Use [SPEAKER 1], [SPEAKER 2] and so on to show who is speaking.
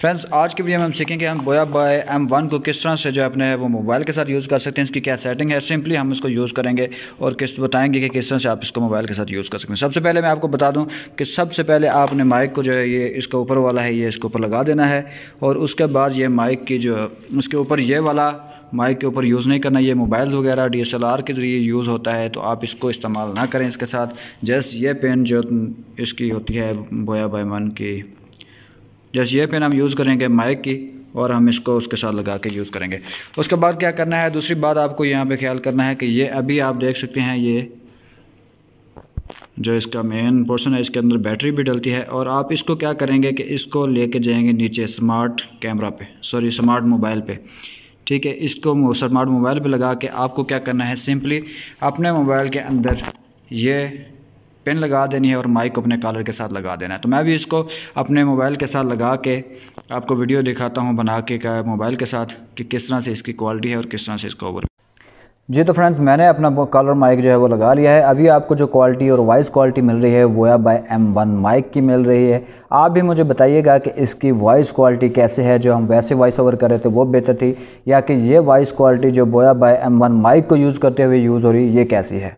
[SPEAKER 1] friends आज के video में हम सीखेंगे हम बोया बाय एम वन को किस तरह से जो अपने वो मोबाइल के साथ यूज़ कर सकते हैं इसकी क्या सेटिंग है सिंपली हम इसको यूज़ करेंगे और किस बताएंगे कि किस तरह से आप इसको मोबाइल के साथ यूज़ कर सकते हैं सबसे पहले मैं आपको बता दूं कि सबसे पहले आपने माइक को जो है ये इसका ऊपर वाला है ये इसके ऊपर लगा देना है और उसके बाद ये माइक की जो उसके ऊपर ये वाला माइक के ऊपर यूज़ नहीं करना ये मोबाइल वगैरह डी के ज़रिए यूज़ होता है तो आप इसको इस्तेमाल ना करें इसके साथ जस्ट ये पेन जो इसकी होती है बोया बाय वन की जैसे ये पेन हम यूज़ करेंगे माइक की और हम इसको उसके साथ लगा के यूज़ करेंगे उसके बाद क्या करना है दूसरी बात आपको यहाँ पे ख्याल करना है कि ये अभी आप देख सकते हैं ये जो इसका मेन पोर्शन है इसके अंदर बैटरी भी डलती है और आप इसको क्या करेंगे कि इसको लेके जाएंगे नीचे स्मार्ट कैमरा पे सॉरी स्मार्ट मोबाइल पे ठीक है इसको स्मार्ट मोबाइल पे लगा के आपको क्या करना है सिंपली अपने मोबाइल के अंदर ये पिन लगा देनी है और माइक को अपने कॉलर के साथ लगा देना है तो मैं भी इसको अपने मोबाइल के साथ लगा के आपको वीडियो दिखाता हूँ बना के का मोबाइल के साथ कि किस तरह से इसकी क्वालिटी है और किस तरह से इसको ओवर जी तो फ्रेंड्स मैंने अपना कॉलर माइक जो है वो लगा लिया है अभी आपको जो क्वालिटी और वॉइस क्वालिटी मिल रही है वो या बाय एम वन माइक की मिल रही है आप भी मुझे बताइएगा कि इसकी वॉइस क्वालिटी कैसे है जो हम वैसे वॉइस ओवर कर रहे थे वो बेहतर थी या कि ये वॉइस क्वालिटी जो Boya by M one mic को यूज़ करते हुए यूज़ हो रही ये कैसी है